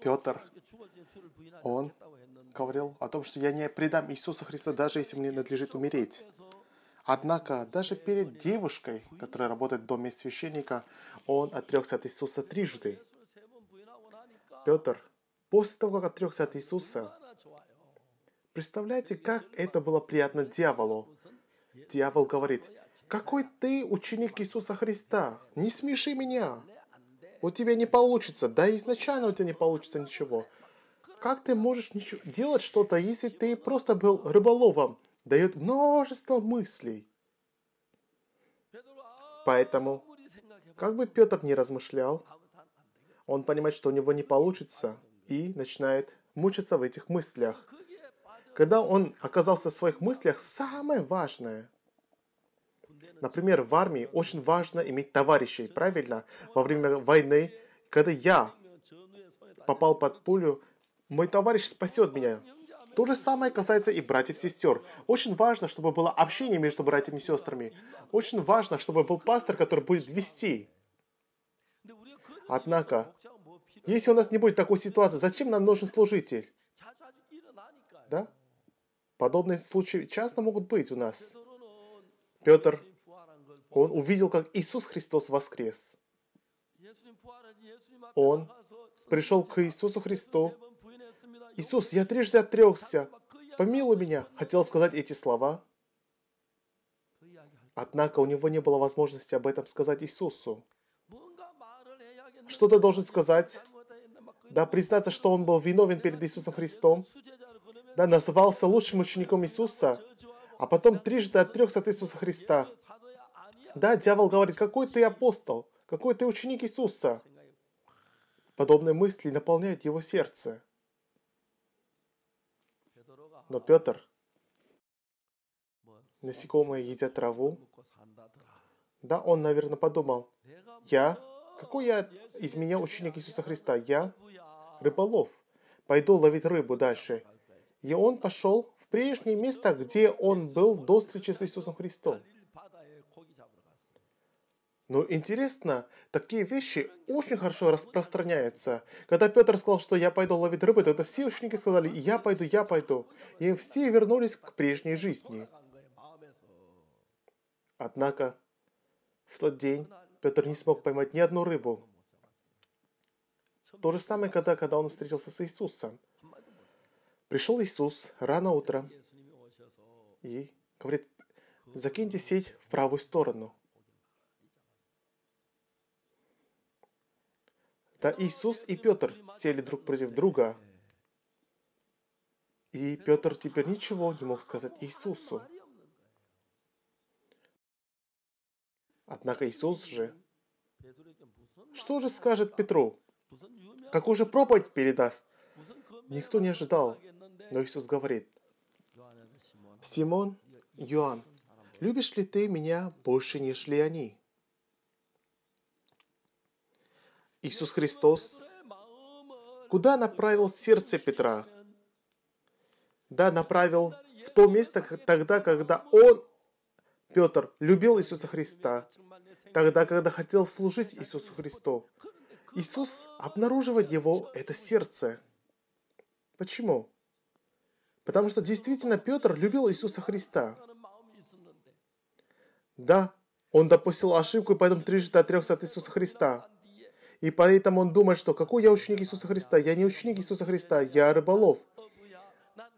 Петр, он говорил о том, что я не предам Иисуса Христа, даже если мне надлежит умереть. Однако, даже перед девушкой, которая работает в доме священника, он отрекся от Иисуса трижды. Петр, после того, как отрекся от Иисуса, представляете, как это было приятно дьяволу. Дьявол говорит, какой ты ученик Иисуса Христа, не смеши меня. У тебя не получится. Да и изначально у тебя не получится ничего. Как ты можешь ничего, делать что-то, если ты просто был рыболовом? Дает множество мыслей. Поэтому, как бы Петр не размышлял, он понимает, что у него не получится, и начинает мучиться в этих мыслях. Когда он оказался в своих мыслях, самое важное – Например, в армии очень важно иметь товарищей, правильно? Во время войны, когда я попал под пулю, мой товарищ спасет меня. То же самое касается и братьев-сестер. Очень важно, чтобы было общение между братьями и сестрами. Очень важно, чтобы был пастор, который будет вести. Однако, если у нас не будет такой ситуации, зачем нам нужен служитель? Да? Подобные случаи часто могут быть у нас. Петр он увидел, как Иисус Христос воскрес. Он пришел к Иисусу Христу. «Иисус, я трижды отрекся, помилуй меня!» Хотел сказать эти слова. Однако у него не было возможности об этом сказать Иисусу. Что то должен сказать? Да, признаться, что он был виновен перед Иисусом Христом. Да, назывался лучшим учеником Иисуса, а потом трижды отрекся от Иисуса Христа. Да, дьявол говорит, какой ты апостол, какой ты ученик Иисуса. Подобные мысли наполняют его сердце. Но Петр, насекомые едят траву, да, он, наверное, подумал, я, какой я из меня ученик Иисуса Христа? Я рыболов, пойду ловить рыбу дальше. И он пошел в прежнее место, где он был до встречи с Иисусом Христом. Но интересно, такие вещи очень хорошо распространяются. Когда Петр сказал, что я пойду ловить рыбы, тогда все ученики сказали, я пойду, я пойду. И все вернулись к прежней жизни. Однако, в тот день Петр не смог поймать ни одну рыбу. То же самое, когда, когда он встретился с Иисусом. Пришел Иисус рано утром и говорит, закиньте сеть в правую сторону – Да Иисус и Петр сели друг против друга. И Петр теперь ничего не мог сказать Иисусу. Однако Иисус же, что же скажет Петру? Какую же проповедь передаст? Никто не ожидал, но Иисус говорит, «Симон, Иоанн, любишь ли ты меня больше, нежели они?» Иисус Христос, куда направил сердце Петра? Да, направил в то место тогда, когда он, Петр, любил Иисуса Христа, тогда, когда хотел служить Иисусу Христу. Иисус обнаруживает его это сердце. Почему? Потому что действительно Петр любил Иисуса Христа. Да, он допустил ошибку и поэтому трижды отрекся от Иисуса Христа. И поэтому он думает, что какой я ученик Иисуса Христа? Я не ученик Иисуса Христа, я рыболов.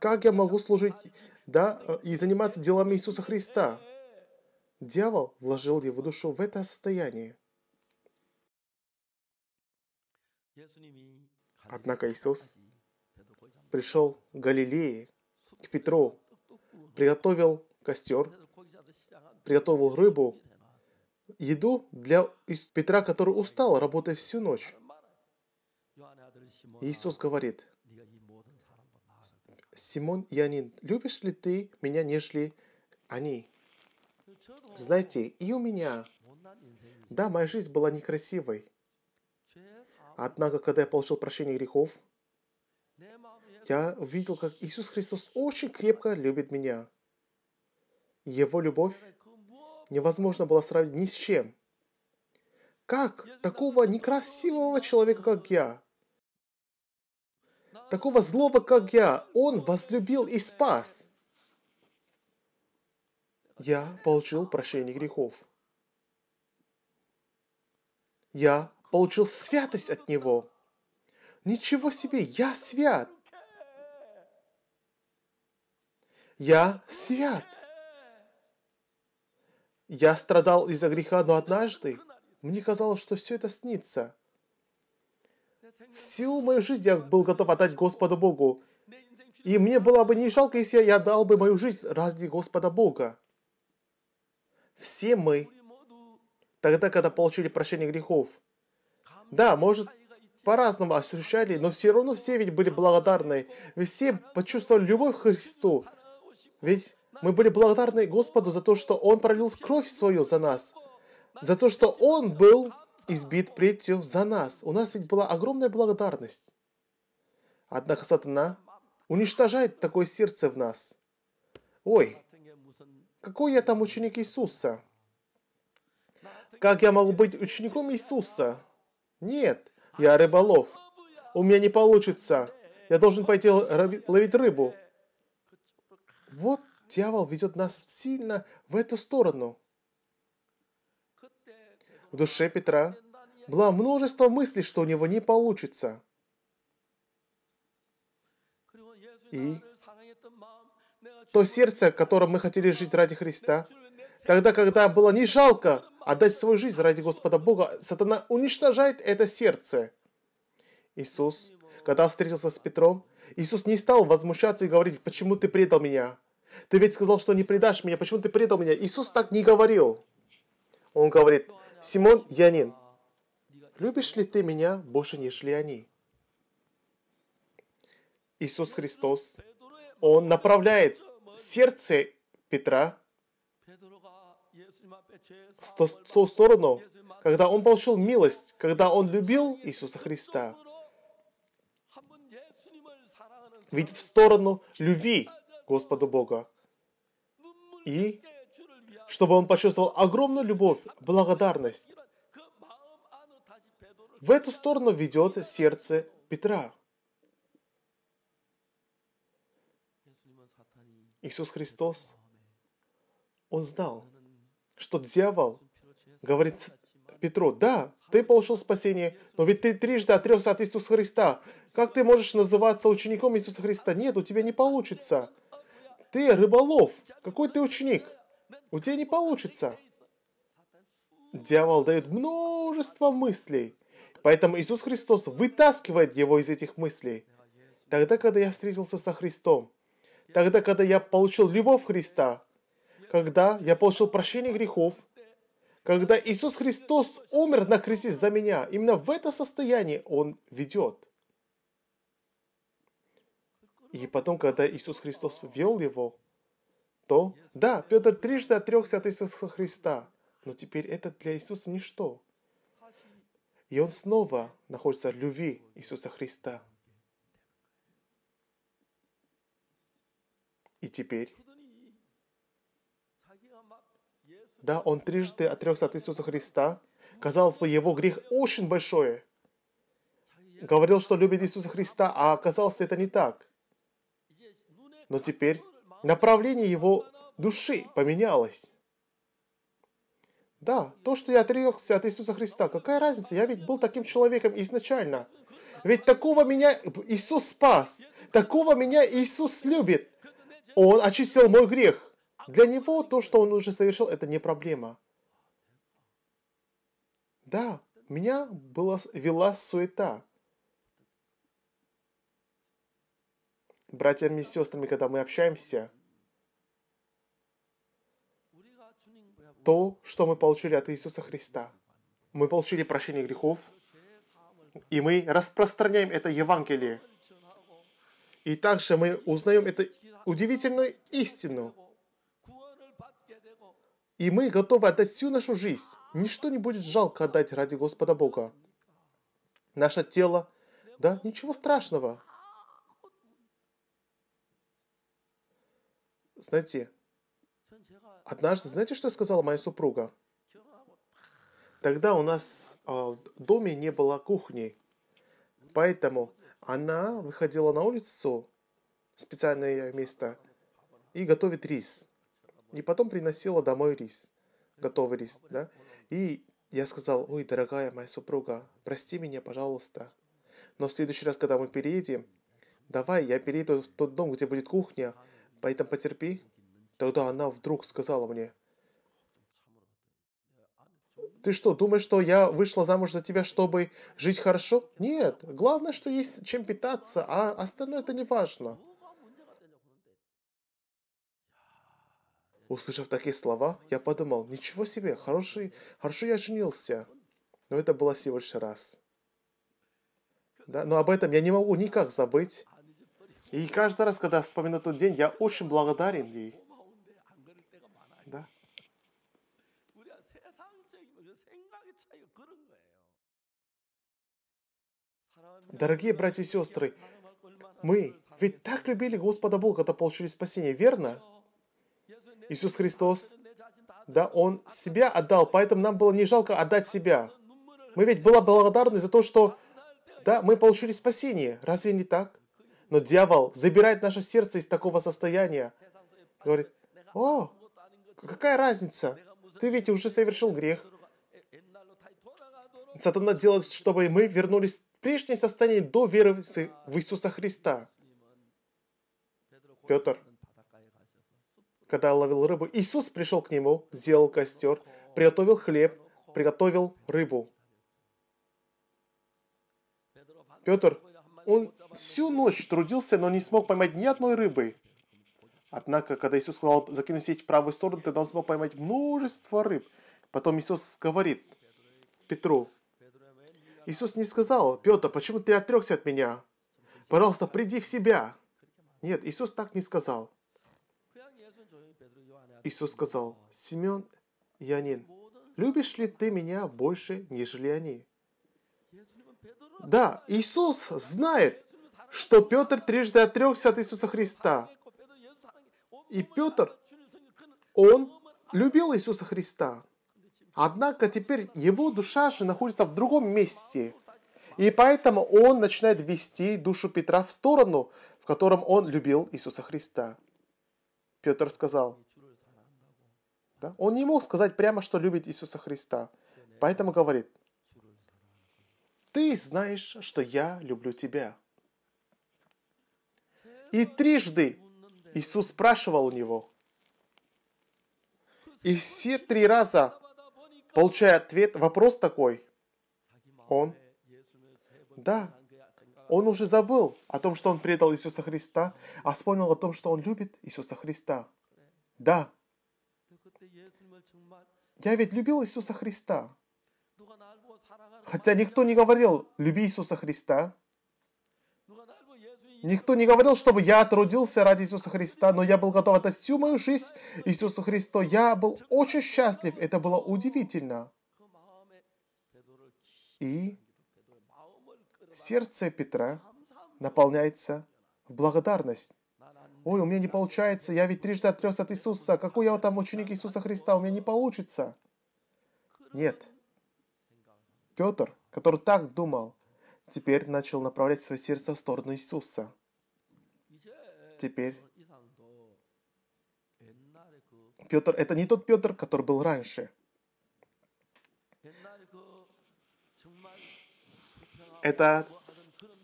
Как я могу служить да, э, и заниматься делами Иисуса Христа? Дьявол вложил его душу в это состояние. Однако Иисус пришел в Галилее к Петру, приготовил костер, приготовил рыбу, еду для Петра, который устал, работая всю ночь. Иисус говорит, Симон Янин, любишь ли ты меня, нежели они? Знаете, и у меня, да, моя жизнь была некрасивой. Однако, когда я получил прощение грехов, я увидел, как Иисус Христос очень крепко любит меня. Его любовь невозможно было сравнить ни с чем. Как такого некрасивого человека, как я, такого злого, как я, он возлюбил и спас? Я получил прощение грехов. Я получил святость от Него. Ничего себе, я свят. Я свят. Я страдал из-за греха, но однажды мне казалось, что все это снится. Всю мою жизнь я был готов отдать Господу Богу. И мне было бы не жалко, если я отдал бы мою жизнь ради Господа Бога. Все мы, тогда, когда получили прощение грехов, да, может, по-разному ощущали, но все равно все ведь были благодарны. Ведь все почувствовали любовь к Христу. Ведь мы были благодарны Господу за то, что Он пролил кровь свою за нас, за то, что Он был избит плетью за нас. У нас ведь была огромная благодарность. Однако сатана уничтожает такое сердце в нас. Ой, какой я там ученик Иисуса? Как я могу быть учеником Иисуса? Нет, я рыболов. У меня не получится. Я должен пойти ловить рыбу. Вот дьявол ведет нас сильно в эту сторону. В душе Петра было множество мыслей, что у него не получится. И то сердце, которым мы хотели жить ради Христа, тогда, когда было не жалко отдать свою жизнь ради Господа Бога, сатана уничтожает это сердце. Иисус, когда встретился с Петром, Иисус не стал возмущаться и говорить, почему ты предал меня. Ты ведь сказал, что не предашь меня. Почему ты предал меня? Иисус так не говорил. Он говорит, Симон Янин, любишь ли ты меня больше, нежели они? Иисус Христос, Он направляет сердце Петра в ту, сторону, когда он получил милость, когда он любил Иисуса Христа. Видеть в сторону любви, Господу Бога. И чтобы он почувствовал огромную любовь, благодарность. В эту сторону ведет сердце Петра. Иисус Христос, Он знал, что дьявол говорит Петру, да, ты получил спасение, но ведь ты трижды отрекся от Иисуса Христа. Как ты можешь называться учеником Иисуса Христа? Нет, у тебя не получится. Ты рыболов! Какой ты ученик? У тебя не получится!» Дьявол дает множество мыслей, поэтому Иисус Христос вытаскивает его из этих мыслей. Тогда, когда я встретился со Христом, тогда, когда я получил любовь Христа, когда я получил прощение грехов, когда Иисус Христос умер на кресте за меня, именно в это состояние Он ведет. И потом, когда Иисус Христос ввел его, то, да, Петр трижды отрекся от Иисуса Христа, но теперь это для Иисуса ничто. И он снова находится в любви Иисуса Христа. И теперь, да, он трижды отрекся от Иисуса Христа, казалось бы, его грех очень большой. Говорил, что любит Иисуса Христа, а оказалось, это не так но теперь направление его души поменялось. Да, то, что я отрекся от Иисуса Христа, какая разница, я ведь был таким человеком изначально. Ведь такого меня Иисус спас, такого меня Иисус любит. Он очистил мой грех. Для него то, что он уже совершил, это не проблема. Да, меня была, вела суета. братьями и сестрами, когда мы общаемся, то, что мы получили от Иисуса Христа. Мы получили прощение грехов, и мы распространяем это Евангелие. И также мы узнаем эту удивительную истину. И мы готовы отдать всю нашу жизнь. Ничто не будет жалко отдать ради Господа Бога. Наше тело, да, ничего страшного. Знаете, однажды, знаете, что сказала моя супруга? Тогда у нас э, в доме не было кухни, поэтому она выходила на улицу, специальное место, и готовит рис. И потом приносила домой рис, готовый рис, да. И я сказал, ой, дорогая моя супруга, прости меня, пожалуйста. Но в следующий раз, когда мы переедем, давай я перееду в тот дом, где будет кухня, Поэтому потерпи. Тогда она вдруг сказала мне, ты что, думаешь, что я вышла замуж за тебя, чтобы жить хорошо? Нет, главное, что есть чем питаться, а остальное это не важно. Услышав такие слова, я подумал, ничего себе, хороший, хорошо я женился. Но это было всего лишь раз. Да? Но об этом я не могу никак забыть. И каждый раз, когда вспоминаю тот день, я очень благодарен ей. Да? Дорогие братья и сестры, мы ведь так любили Господа Бога, когда получили спасение, верно? Иисус Христос, да, Он себя отдал, поэтому нам было не жалко отдать себя. Мы ведь была благодарны за то, что, да, мы получили спасение. Разве не так? Но дьявол забирает наше сердце из такого состояния. Говорит, о, какая разница? Ты ведь уже совершил грех. Сатана делает, чтобы мы вернулись в прежнее состояние до веры в Иисуса Христа. Петр, когда ловил рыбу, Иисус пришел к нему, сделал костер, приготовил хлеб, приготовил рыбу. Петр, он всю ночь трудился, но не смог поймать ни одной рыбы. Однако, когда Иисус сказал закинуть сеть в правую сторону, тогда он смог поймать множество рыб. Потом Иисус говорит Петру, Иисус не сказал, Петр, почему ты отрекся от меня? Пожалуйста, приди в себя. Нет, Иисус так не сказал. Иисус сказал, Семен Янин, любишь ли ты меня больше, нежели они? Да, Иисус знает, что Петр трижды отрекся от Иисуса Христа. И Петр, он любил Иисуса Христа. Однако теперь его душа же находится в другом месте. И поэтому он начинает вести душу Петра в сторону, в котором он любил Иисуса Христа. Петр сказал. Да? Он не мог сказать прямо, что любит Иисуса Христа. Поэтому говорит, ты знаешь, что я люблю тебя. И трижды Иисус спрашивал у него. И все три раза, получая ответ, вопрос такой. Он? Да. Он уже забыл о том, что он предал Иисуса Христа, а вспомнил о том, что он любит Иисуса Христа. Да. Я ведь любил Иисуса Христа. Хотя никто не говорил, люби Иисуса Христа. Никто не говорил, чтобы я трудился ради Иисуса Христа, но я был готов отдать всю мою жизнь Иисусу Христу. Я был очень счастлив, это было удивительно. И сердце Петра наполняется в благодарность. «Ой, у меня не получается, я ведь трижды отрез от Иисуса, какой я вот там ученик Иисуса Христа, у меня не получится». Нет. Петр, который так думал, теперь начал направлять свое сердце в сторону Иисуса. Теперь Петр – это не тот Петр, который был раньше. Это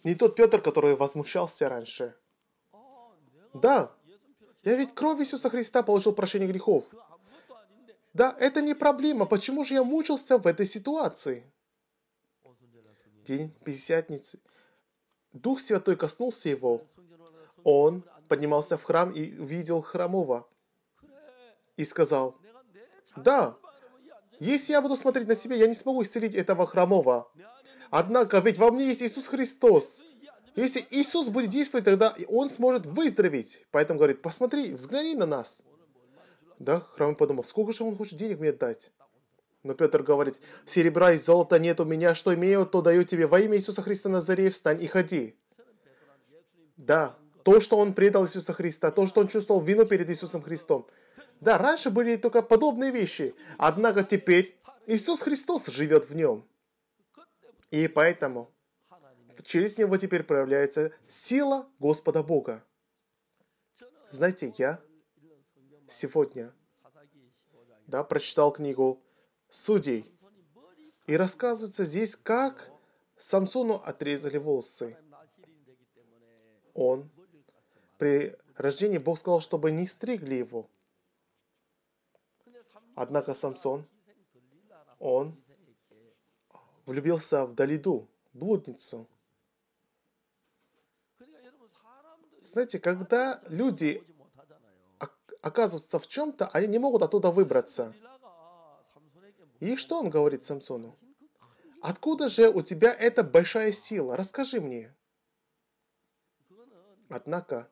не тот Петр, который возмущался раньше. Да, я ведь кровь Иисуса Христа получил прощение грехов. Да, это не проблема. Почему же я мучился в этой ситуации? день Пятидесятницы, Дух Святой коснулся его. Он поднимался в храм и увидел хромого. И сказал, «Да, если я буду смотреть на себя, я не смогу исцелить этого хромого. Однако ведь во мне есть Иисус Христос. Если Иисус будет действовать, тогда он сможет выздороветь. Поэтому говорит, посмотри, взгляни на нас. Да, хромой подумал, сколько же он хочет денег мне дать. Но Петр говорит, «Серебра и золота нет у меня, что имею, то даю тебе во имя Иисуса Христа Назарея, встань и ходи». Да, то, что он предал Иисуса Христа, то, что он чувствовал вину перед Иисусом Христом. Да, раньше были только подобные вещи, однако теперь Иисус Христос живет в нем. И поэтому через него теперь проявляется сила Господа Бога. Знаете, я сегодня да, прочитал книгу судей. И рассказывается здесь, как Самсону отрезали волосы. Он при рождении Бог сказал, чтобы не стригли его. Однако Самсон, он влюбился в Далиду, блудницу. Знаете, когда люди оказываются в чем-то, они не могут оттуда выбраться – и что он говорит Самсону? Откуда же у тебя эта большая сила? Расскажи мне. Однако,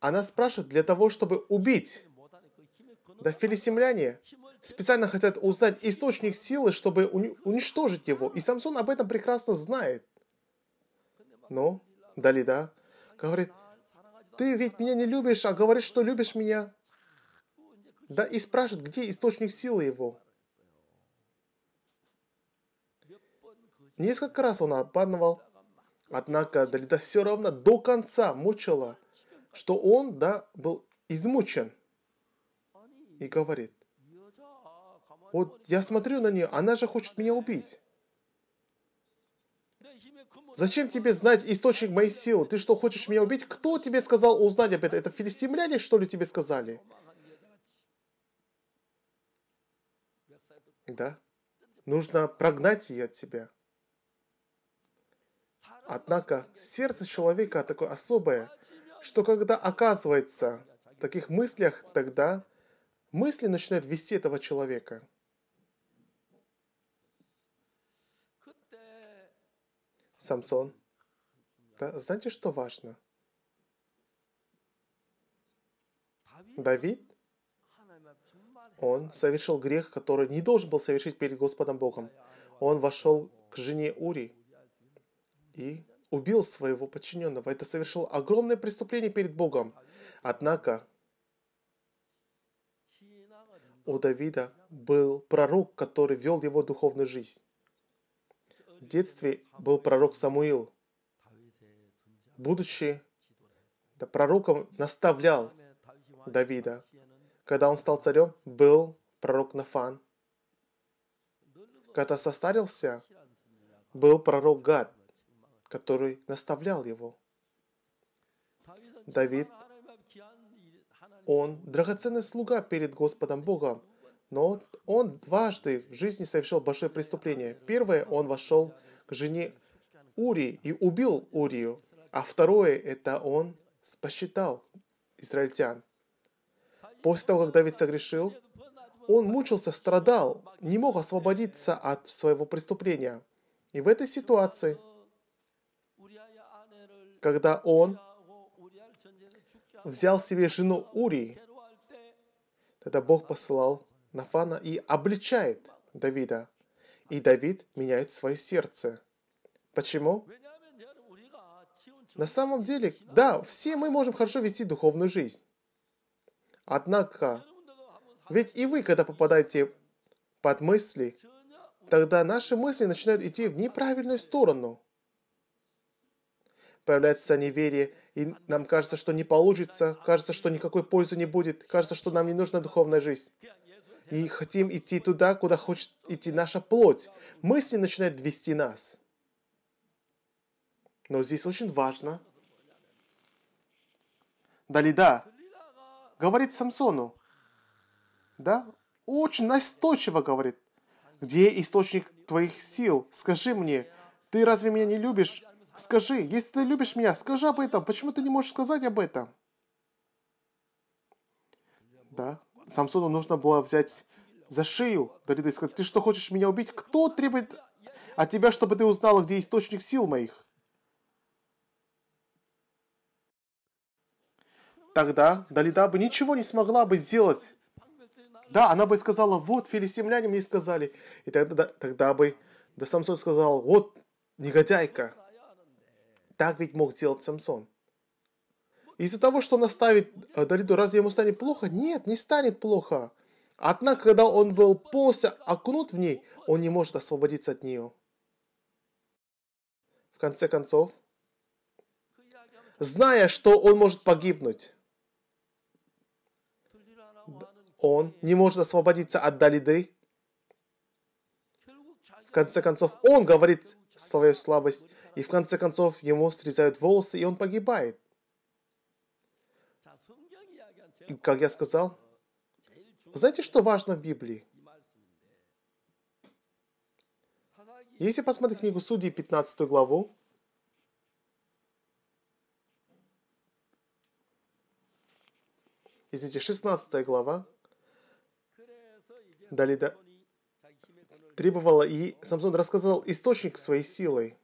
она спрашивает для того, чтобы убить. Да филистимляне специально хотят узнать источник силы, чтобы уничтожить его. И Самсон об этом прекрасно знает. Но Далида говорит, ты ведь меня не любишь, а говоришь, что любишь меня. Да и спрашивает, где источник силы его. Несколько раз он обманывал, однако Далида все равно до конца мучила, что он, да, был измучен. И говорит, вот я смотрю на нее, она же хочет меня убить. Зачем тебе знать источник моей силы? Ты что, хочешь меня убить? Кто тебе сказал узнать об этом? Это филистимляне, что ли, тебе сказали? Да. Нужно прогнать ее от себя. Однако сердце человека такое особое, что когда оказывается в таких мыслях, тогда мысли начинают вести этого человека. Самсон, да, знаете, что важно? Давид, он совершил грех, который не должен был совершить перед Господом Богом. Он вошел к жене Ури – и убил своего подчиненного. Это совершил огромное преступление перед Богом. Однако у Давида был пророк, который вел его духовную жизнь. В детстве был пророк Самуил. Будучи да, пророком, наставлял Давида. Когда он стал царем, был пророк Нафан. Когда состарился, был пророк Гад который наставлял его. Давид, он драгоценный слуга перед Господом Богом, но он дважды в жизни совершил большое преступление. Первое, он вошел к жене Ури и убил Урию, а второе, это он посчитал израильтян. После того, как Давид согрешил, он мучился, страдал, не мог освободиться от своего преступления. И в этой ситуации когда он взял себе жену Урии, тогда Бог посылал Нафана и обличает Давида. И Давид меняет свое сердце. Почему? На самом деле, да, все мы можем хорошо вести духовную жизнь. Однако, ведь и вы, когда попадаете под мысли, тогда наши мысли начинают идти в неправильную сторону появляется неверие, и нам кажется, что не получится, кажется, что никакой пользы не будет, кажется, что нам не нужна духовная жизнь. И хотим идти туда, куда хочет идти наша плоть. Мысли начинают вести нас. Но здесь очень важно. Далида говорит Самсону, да, очень настойчиво говорит, где источник твоих сил? Скажи мне, ты разве меня не любишь? Скажи, если ты любишь меня, скажи об этом. Почему ты не можешь сказать об этом? Да. Самсону нужно было взять за шею. Давида и сказать, ты что, хочешь меня убить? Кто требует от тебя, чтобы ты узнала, где источник сил моих? Тогда Далида бы ничего не смогла бы сделать. Да, она бы сказала, вот, филистимляне мне сказали. И тогда, тогда бы да, Самсон сказал, вот, негодяйка, так ведь мог сделать Самсон. Из-за того, что он оставит э, Далиду, разве ему станет плохо? Нет, не станет плохо. Однако, когда он был полностью окунут в ней, он не может освободиться от нее. В конце концов, зная, что он может погибнуть, он не может освободиться от Далиды. В конце концов, он говорит свою слабость и в конце концов ему срезают волосы, и он погибает. И, как я сказал, знаете, что важно в Библии? Если посмотреть книгу Судей, 15 главу, извините, 16 глава, Далида требовала, и Самсон рассказал источник своей силой.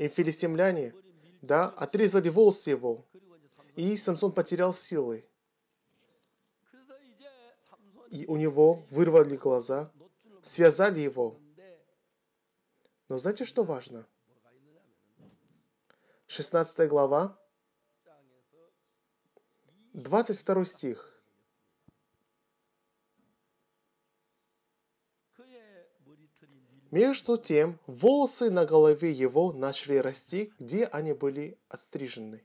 И филистимляне, да, отрезали волосы его. И Самсон потерял силы. И у него вырвали глаза, связали его. Но знаете, что важно? 16 глава, 22 стих. Между тем, волосы на голове его начали расти, где они были отстрижены.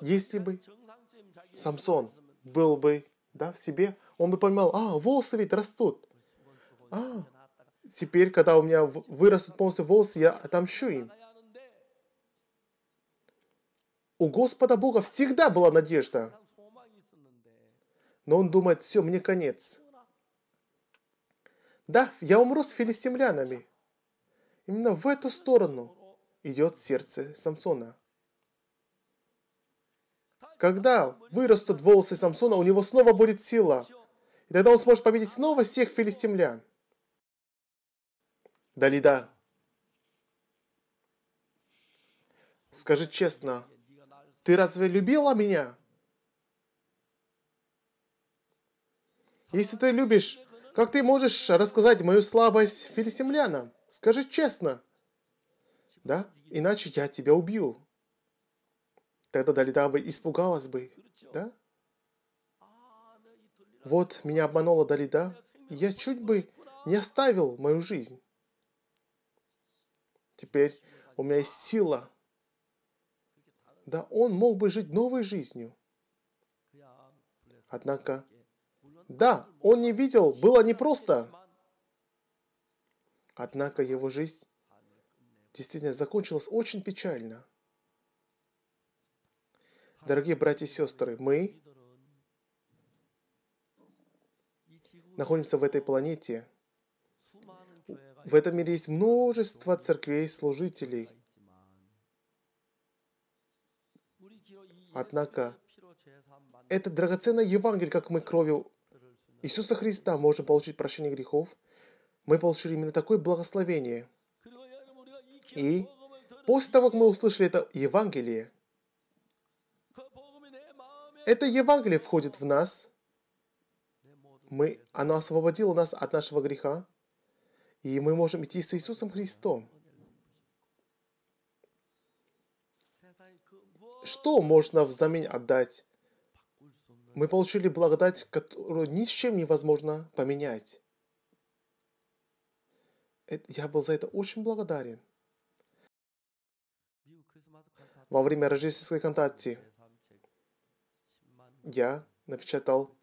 Если бы Самсон был бы да, в себе, он бы понимал, а, волосы ведь растут. А, теперь, когда у меня вырастут полностью волосы, я отомщу им. У Господа Бога всегда была надежда но он думает, все, мне конец. Да, я умру с филистимлянами. Именно в эту сторону идет сердце Самсона. Когда вырастут волосы Самсона, у него снова будет сила. И тогда он сможет победить снова всех филистимлян. Далида, скажи честно, ты разве любила меня? Если ты любишь, как ты можешь рассказать мою слабость филистимлянам? Скажи честно. Да? Иначе я тебя убью. Тогда Далида бы испугалась бы, да? Вот меня обманула Далида, я чуть бы не оставил мою жизнь. Теперь у меня есть сила. Да он мог бы жить новой жизнью. Однако да, он не видел, было непросто. Однако его жизнь действительно закончилась очень печально. Дорогие братья и сестры, мы находимся в этой планете. В этом мире есть множество церквей, служителей. Однако, это драгоценное Евангелие, как мы кровью Иисуса Христа можем получить прощение грехов, мы получили именно такое благословение. И после того, как мы услышали это Евангелие, это Евангелие входит в нас, мы, оно освободило нас от нашего греха, и мы можем идти с Иисусом Христом. Что можно взамен отдать мы получили благодать, которую ни с чем невозможно поменять. Э, я был за это очень благодарен. Во время рождественской контакте я напечатал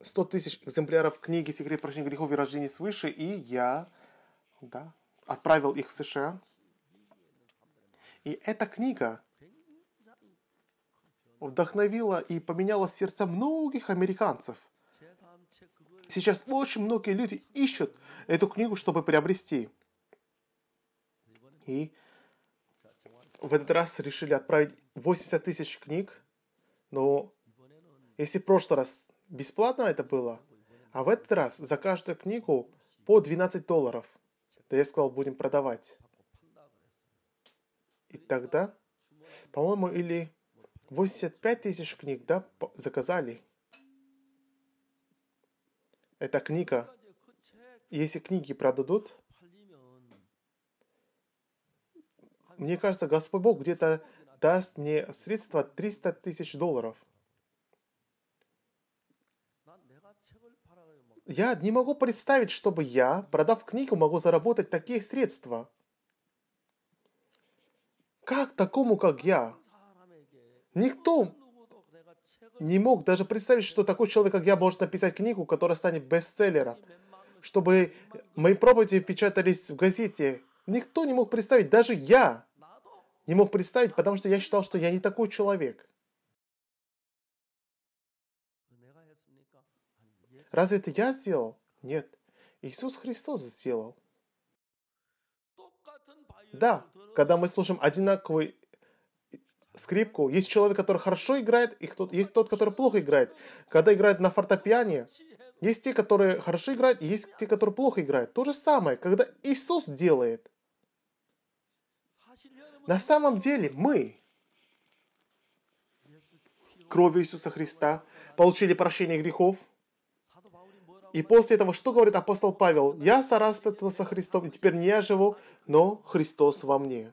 100 тысяч экземпляров книги «Секрет прощения грехов и рождения свыше», и я да, отправил их в США. И эта книга вдохновила и поменяла сердца многих американцев. Сейчас очень многие люди ищут эту книгу, чтобы приобрести. И в этот раз решили отправить 80 тысяч книг, но если в прошлый раз бесплатно это было, а в этот раз за каждую книгу по 12 долларов. Да я сказал, будем продавать. И тогда, по-моему, или 85 тысяч книг, да, заказали. Эта книга. Если книги продадут, мне кажется, Господь Бог где-то даст мне средства 300 тысяч долларов. Я не могу представить, чтобы я, продав книгу, могу заработать такие средства. Как такому, как я, Никто не мог даже представить, что такой человек, как я, может написать книгу, которая станет бестселлером. Чтобы мои проповеди печатались в газете. Никто не мог представить, даже я не мог представить, потому что я считал, что я не такой человек. Разве это я сделал? Нет. Иисус Христос сделал. Да, когда мы слушаем одинаковый скрипку. Есть человек, который хорошо играет, и кто есть тот, который плохо играет. Когда играет на фортепиане, есть те, которые хорошо играют, и есть те, которые плохо играют. То же самое, когда Иисус делает. На самом деле мы кровью Иисуса Христа получили прощение грехов. И после этого, что говорит апостол Павел? «Я сораспятался со Христом, и теперь не я живу, но Христос во мне».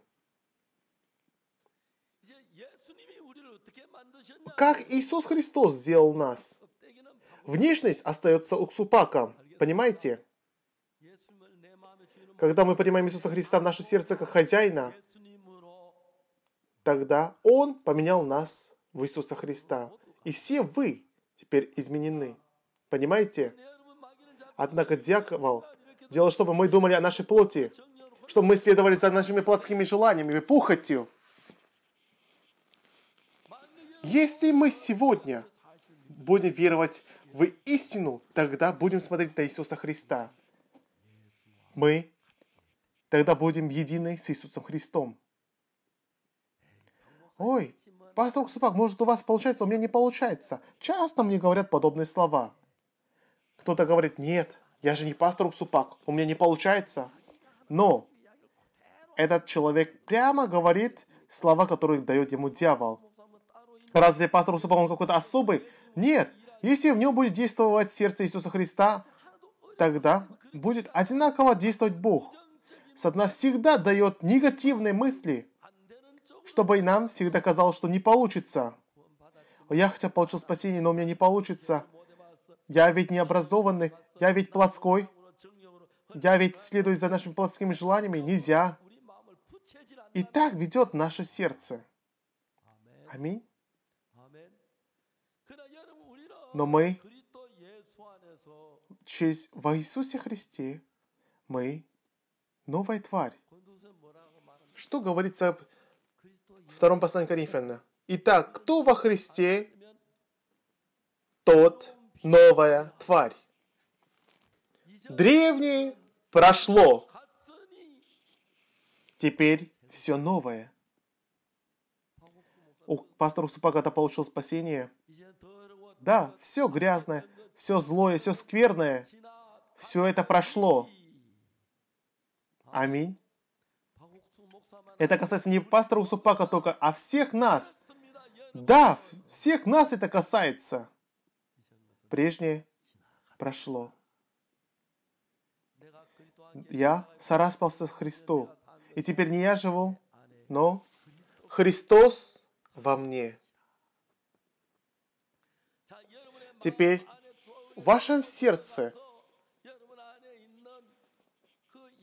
как Иисус Христос сделал нас. Внешность остается уксупаком, понимаете? Когда мы принимаем Иисуса Христа в наше сердце как хозяина, тогда Он поменял нас в Иисуса Христа. И все вы теперь изменены. Понимаете? Однако дьявол делал, чтобы мы думали о нашей плоти, чтобы мы следовали за нашими плотскими желаниями и пухотью. Если мы сегодня будем веровать в истину, тогда будем смотреть на Иисуса Христа. Мы тогда будем едины с Иисусом Христом. Ой, пастор Ксупак, может у вас получается, у меня не получается. Часто мне говорят подобные слова. Кто-то говорит, нет, я же не пастор Уксупак, у меня не получается. Но этот человек прямо говорит слова, которые дает ему дьявол. Разве пастор Усупов, он какой-то особый? Нет. Если в нем будет действовать сердце Иисуса Христа, тогда будет одинаково действовать Бог. Сатана всегда дает негативные мысли, чтобы и нам всегда казалось, что не получится. Я хотя получил спасение, но у меня не получится. Я ведь не образованный, я ведь плотской. Я ведь следую за нашими плотскими желаниями. Нельзя. И так ведет наше сердце. Аминь. Но мы, через, во Иисусе Христе, мы новая тварь. Что говорится в втором послании Коринфяна? Итак, кто во Христе, тот новая тварь. Древнее прошло. Теперь все новое. У пастора Супагата получил спасение – да, все грязное, все злое, все скверное, все это прошло. Аминь. Это касается не пастора Усупака только, а всех нас. Да, всех нас это касается. Прежнее прошло. Я сораспался с Христом, И теперь не я живу, но Христос во мне. теперь в вашем сердце.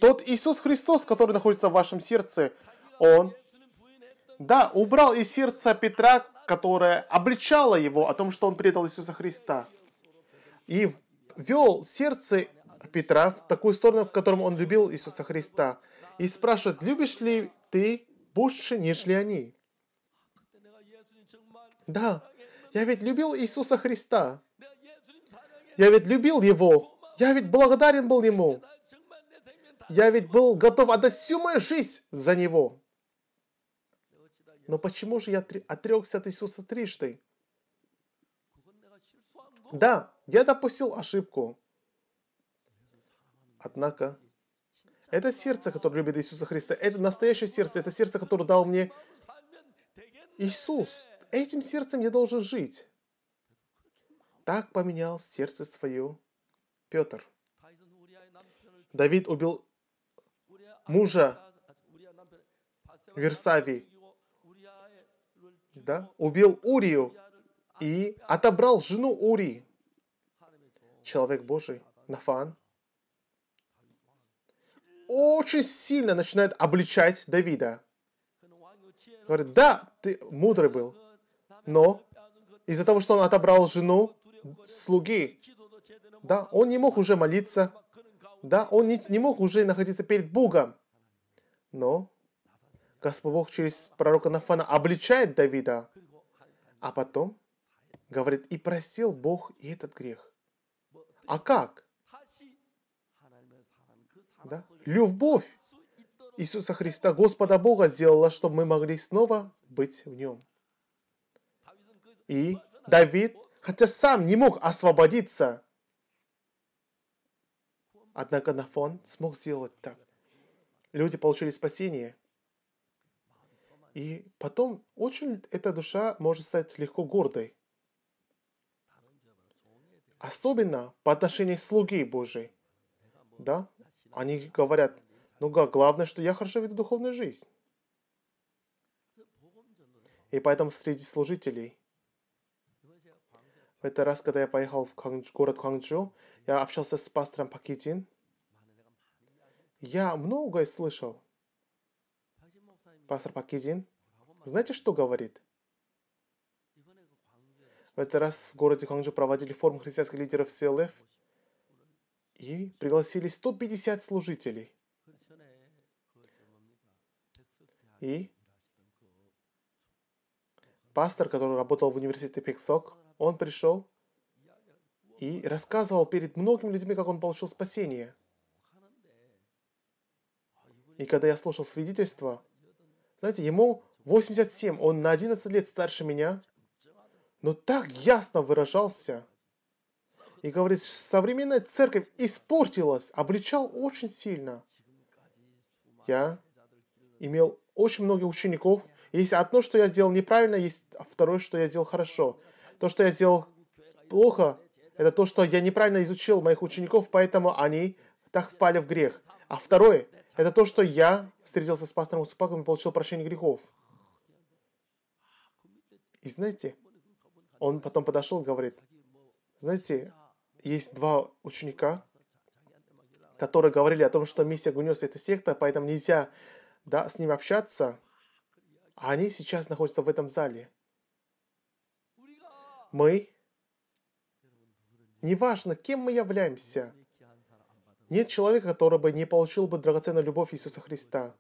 Тот Иисус Христос, который находится в вашем сердце, Он, да, убрал из сердца Петра, которое обличало его о том, что он предал Иисуса Христа. И вел сердце Петра в такую сторону, в котором он любил Иисуса Христа. И спрашивает, любишь ли ты больше, нежели они? Да, я ведь любил Иисуса Христа. Я ведь любил его. Я ведь благодарен был ему. Я ведь был готов отдать всю мою жизнь за него. Но почему же я отрекся от Иисуса трижды? Да, я допустил ошибку. Однако, это сердце, которое любит Иисуса Христа. Это настоящее сердце. Это сердце, которое дал мне Иисус. Этим сердцем я должен жить так поменял сердце свое. Петр. Давид убил мужа Версавии. Да? Убил Урию и отобрал жену Ури. Человек Божий, Нафан, очень сильно начинает обличать Давида. Говорит, да, ты мудрый был, но из-за того, что он отобрал жену слуги. Да, он не мог уже молиться. Да, он не, не мог уже находиться перед Богом. Но Господь Бог через пророка Нафана обличает Давида. А потом говорит, и просил Бог и этот грех. А как? Да? Любовь Иисуса Христа, Господа Бога, сделала, чтобы мы могли снова быть в Нем. И Давид хотя сам не мог освободиться. Однако Нафон смог сделать так. Люди получили спасение. И потом очень эта душа может стать легко гордой. Особенно по отношению к слуге Божьей. Да? Они говорят, ну как, главное, что я хорошо веду духовную жизнь. И поэтому среди служителей – это раз, когда я поехал в Кванг... город Кванджу, я общался с пастором Пакитин. Я многое слышал. Пастор Пакидин, знаете, что говорит? В этот раз в городе Ханчжоу проводили форум христианских лидеров СЛФ и пригласили 150 служителей. И пастор, который работал в университете Пиксок, он пришел и рассказывал перед многими людьми, как он получил спасение. И когда я слушал свидетельство, знаете, ему 87, он на 11 лет старше меня, но так ясно выражался. И говорит, современная церковь испортилась, обличал очень сильно. Я имел очень много учеников. Есть одно, что я сделал неправильно, есть второе, что я сделал хорошо. То, что я сделал плохо, это то, что я неправильно изучил моих учеников, поэтому они так впали в грех. А второе, это то, что я встретился с пастором Усупаком и получил прощение грехов. И знаете, он потом подошел и говорит, знаете, есть два ученика, которые говорили о том, что миссия Гунес это секта, поэтому нельзя да, с ним общаться. А они сейчас находятся в этом зале мы, неважно, кем мы являемся, нет человека, который бы не получил бы драгоценную любовь Иисуса Христа.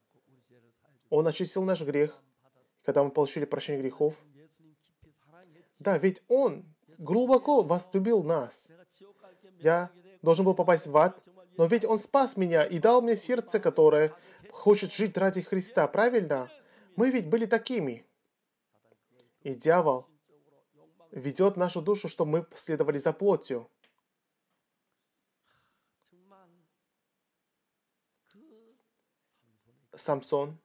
Он очистил наш грех, когда мы получили прощение грехов. Да, ведь Он глубоко возлюбил нас. Я должен был попасть в ад, но ведь Он спас меня и дал мне сердце, которое хочет жить ради Христа, правильно? Мы ведь были такими. И дьявол ведет нашу душу, чтобы мы следовали за плотью. Самсон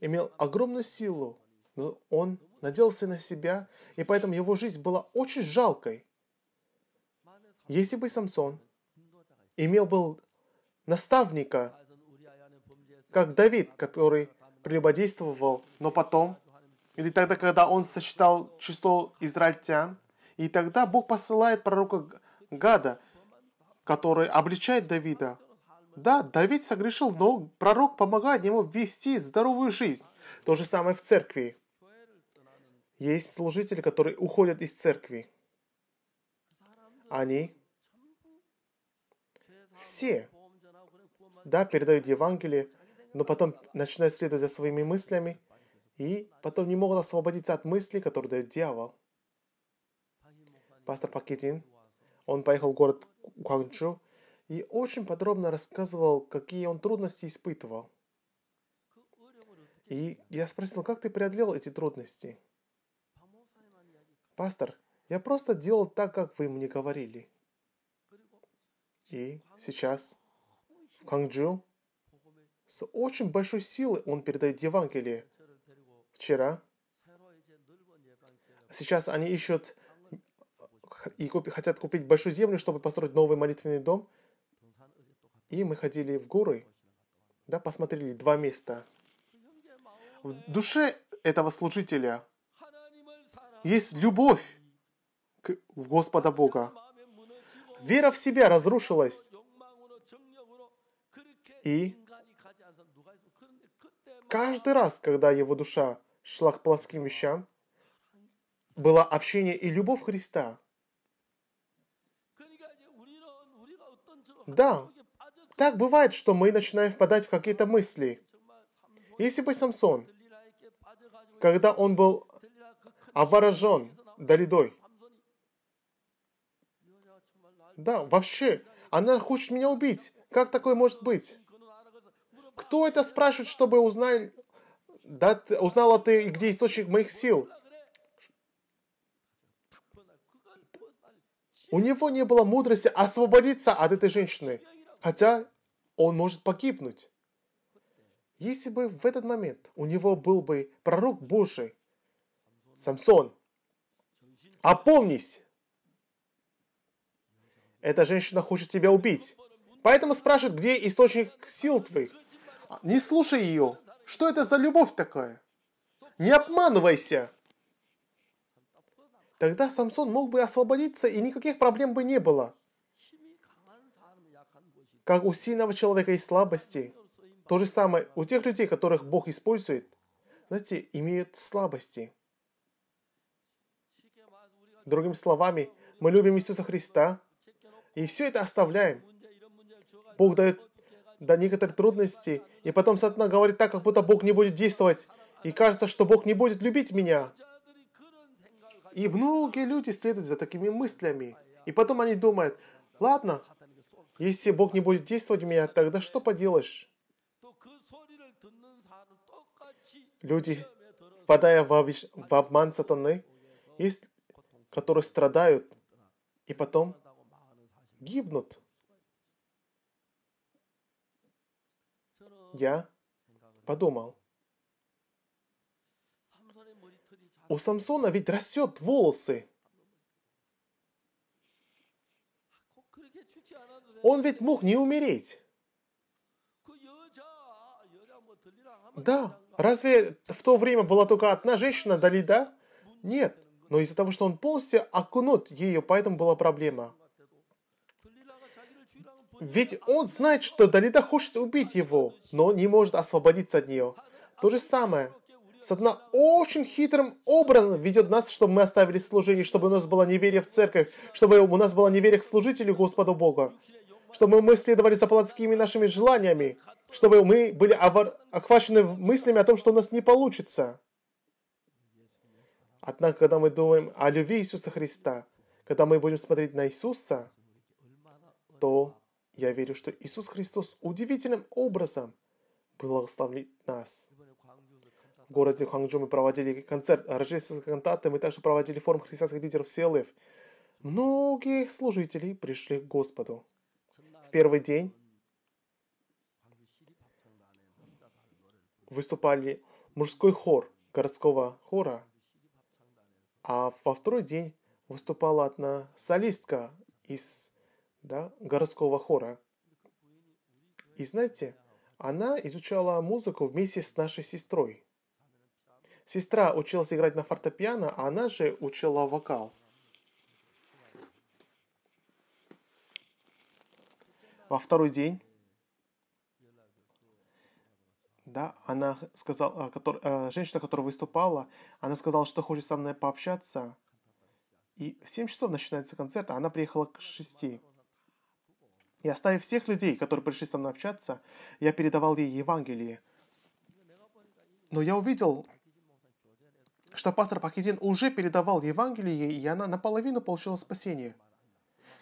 имел огромную силу, но он надеялся на себя, и поэтому его жизнь была очень жалкой. Если бы Самсон имел был наставника, как Давид, который прелюбодействовал, но потом или тогда, когда он сосчитал число израильтян, и тогда Бог посылает пророка Гада, который обличает Давида. Да, Давид согрешил, но пророк помогает ему вести здоровую жизнь. То же самое в церкви. Есть служители, которые уходят из церкви. Они все, да, передают Евангелие, но потом начинают следовать за своими мыслями и потом не могут освободиться от мыслей, которые дает дьявол. Пастор Пакетин, он поехал в город Гуанчжу и очень подробно рассказывал, какие он трудности испытывал. И я спросил, как ты преодолел эти трудности? Пастор, я просто делал так, как вы мне говорили. И сейчас в Кангджу с очень большой силой он передает Евангелие – вчера. Сейчас они ищут и купи, хотят купить большую землю, чтобы построить новый молитвенный дом. И мы ходили в горы, да, посмотрели два места. В душе этого служителя есть любовь к, в Господа Бога. Вера в себя разрушилась. И каждый раз, когда его душа шла к плотским вещам, было общение и любовь Христа. Да, так бывает, что мы начинаем впадать в какие-то мысли. Если бы Самсон, когда он был обворожен Далидой, да, вообще, она хочет меня убить. Как такое может быть? Кто это спрашивает, чтобы узнать? Да, ты, узнала ты, где источник моих сил. У него не было мудрости освободиться от этой женщины, хотя он может погибнуть. Если бы в этот момент у него был бы пророк Божий, Самсон, опомнись, эта женщина хочет тебя убить. Поэтому спрашивает, где источник сил твоих. Не слушай ее, что это за любовь такая? Не обманывайся! Тогда Самсон мог бы освободиться, и никаких проблем бы не было. Как у сильного человека есть слабости, то же самое у тех людей, которых Бог использует, знаете, имеют слабости. Другими словами, мы любим Иисуса Христа, и все это оставляем. Бог дает до некоторых трудностей, и потом сатана говорит так, как будто Бог не будет действовать, и кажется, что Бог не будет любить меня. И многие люди следуют за такими мыслями. И потом они думают, ладно, если Бог не будет действовать в меня, тогда что поделаешь? Люди, впадая в, обиш... в обман сатаны, есть... которые страдают, и потом гибнут. я подумал. У Самсона ведь растет волосы. Он ведь мог не умереть. Да, разве в то время была только одна женщина Далида? Нет, но из-за того, что он полностью окунут ее, поэтому была проблема. Ведь он знает, что Далида хочет убить его, но не может освободиться от нее. То же самое. Сатана очень хитрым образом ведет нас, чтобы мы оставили служение, чтобы у нас было неверие в церковь, чтобы у нас было неверие к служителю Господу Бога, чтобы мы следовали за плотскими нашими желаниями, чтобы мы были охвачены мыслями о том, что у нас не получится. Однако, когда мы думаем о любви Иисуса Христа, когда мы будем смотреть на Иисуса, то я верю, что Иисус Христос удивительным образом благословит нас. В городе Хангчжу мы проводили концерт э, рождественской кантаты, мы также проводили форум христианских лидеров Селев. Многие служители пришли к Господу. В первый день выступали мужской хор городского хора, а во второй день выступала одна солистка из да, городского хора. И знаете, она изучала музыку вместе с нашей сестрой. Сестра училась играть на фортепиано, а она же учила вокал. Во второй день, да, она сказала, э, который, э, женщина, которая выступала, она сказала, что хочет со мной пообщаться. И в 7 часов начинается концерт, а она приехала к 6. И оставив всех людей, которые пришли со мной общаться, я передавал ей Евангелие. Но я увидел, что пастор Пахидин уже передавал Евангелие ей, и она наполовину получила спасение.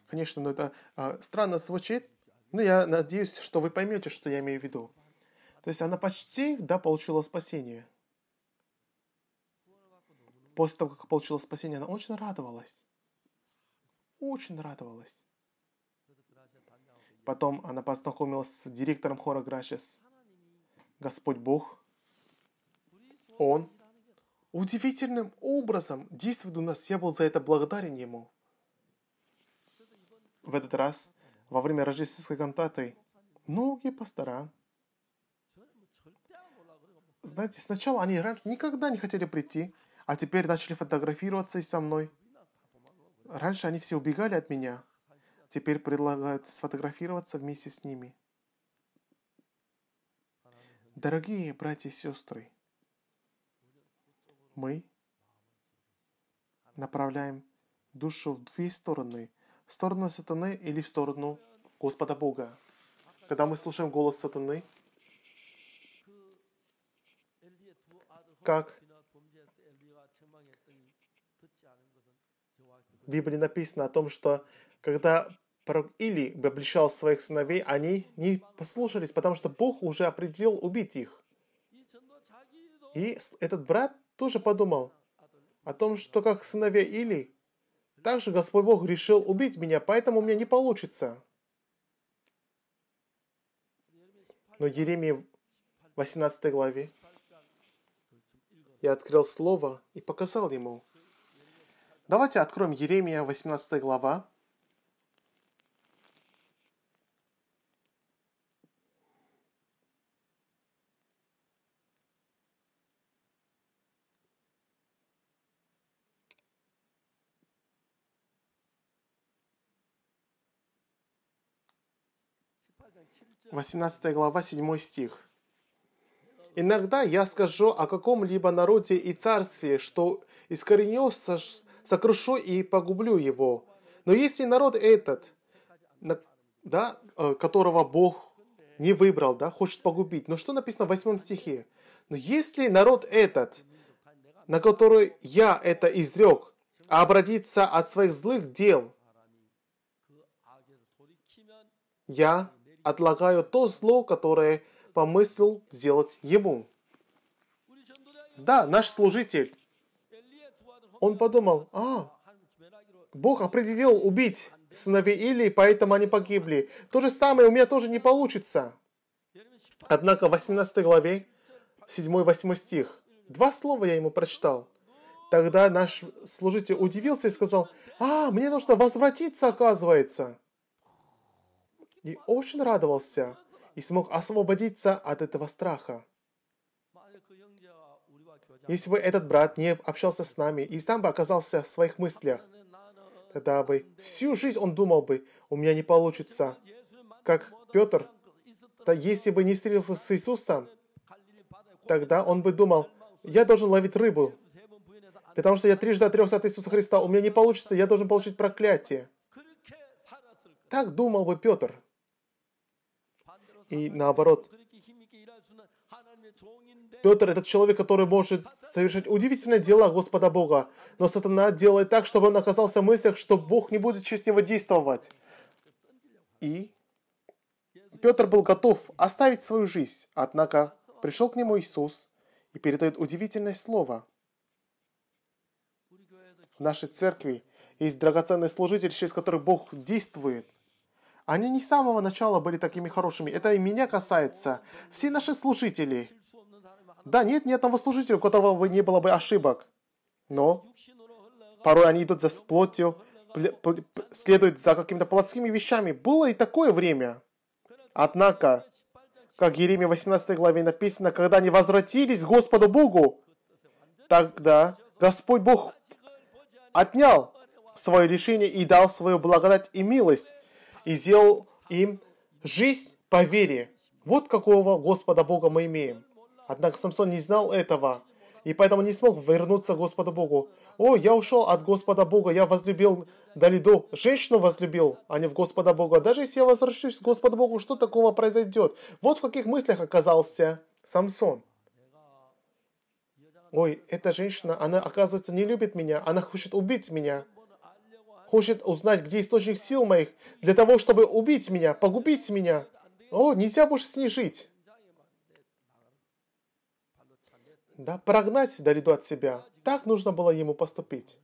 Конечно, но это э, странно звучит, но я надеюсь, что вы поймете, что я имею в виду. То есть она почти, да, получила спасение. После того, как получила спасение, она очень радовалась. Очень радовалась. Потом она познакомилась с директором хора Грачес. Господь Бог, Он удивительным образом действует у нас. Я был за это благодарен Ему. В этот раз, во время рождественской кантаты, многие пастора знаете, сначала они раньше никогда не хотели прийти, а теперь начали фотографироваться и со мной. Раньше они все убегали от меня. Теперь предлагают сфотографироваться вместе с ними. Дорогие братья и сестры, мы направляем душу в две стороны, в сторону сатаны или в сторону Господа Бога. Когда мы слушаем голос сатаны, как в Библии написано о том, что когда пророк Или обличал своих сыновей, они не послушались, потому что Бог уже определил убить их. И этот брат тоже подумал о том, что как сыновья Или, так же Господь Бог решил убить меня, поэтому у меня не получится. Но Еремия 18 главе я открыл слово и показал ему – Давайте откроем Еремия, 18 глава. Восемнадцатая глава, седьмой стих. Иногда я скажу о каком-либо народе и царстве, что искоренился сокрушу и погублю его. Но если народ этот, да, э, которого Бог не выбрал, да, хочет погубить, но что написано в 8 стихе? Но если народ этот, на который я это изрек, обратится от своих злых дел, я отлагаю то зло, которое помыслил сделать ему. Да, наш служитель он подумал, а, Бог определил убить сыновей Или, поэтому они погибли. То же самое у меня тоже не получится. Однако в 18 главе, 7-8 стих, два слова я ему прочитал. Тогда наш служитель удивился и сказал, «А, мне нужно возвратиться, оказывается!» И очень радовался, и смог освободиться от этого страха. Если бы этот брат не общался с нами и сам бы оказался в своих мыслях, тогда бы всю жизнь он думал бы, у меня не получится. Как Петр, да если бы не встретился с Иисусом, тогда он бы думал, я должен ловить рыбу, потому что я трижды отрекся от Иисуса Христа, у меня не получится, я должен получить проклятие. Так думал бы Петр. И наоборот, Петр – этот человек, который может совершить удивительное дело Господа Бога. Но сатана делает так, чтобы он оказался в мыслях, что Бог не будет через него действовать. И Петр был готов оставить свою жизнь, однако пришел к нему Иисус и передает удивительное слово. В нашей церкви есть драгоценные служители, через которых Бог действует – они не с самого начала были такими хорошими. Это и меня касается. Все наши служители, да, нет ни одного служителя, у которого бы не было бы ошибок. Но порой они идут за сплотью, следуют за какими-то плотскими вещами. Было и такое время. Однако, как Еремия 18 главе написано, когда они возвратились к Господу Богу, тогда Господь Бог отнял свое решение и дал свою благодать и милость, и сделал им жизнь по вере. Вот какого Господа Бога мы имеем. Однако Самсон не знал этого, и поэтому не смог вернуться к Господу Богу. «О, я ушел от Господа Бога, я возлюбил Далиду, женщину возлюбил, а не в Господа Бога. Даже если я возвращусь к Господу Богу, что такого произойдет?» Вот в каких мыслях оказался Самсон. «Ой, эта женщина, она, оказывается, не любит меня, она хочет убить меня, хочет узнать, где источник сил моих, для того, чтобы убить меня, погубить меня. О, нельзя больше с ней жить!» Да, прогнать Далиду от себя. Так нужно было ему поступить.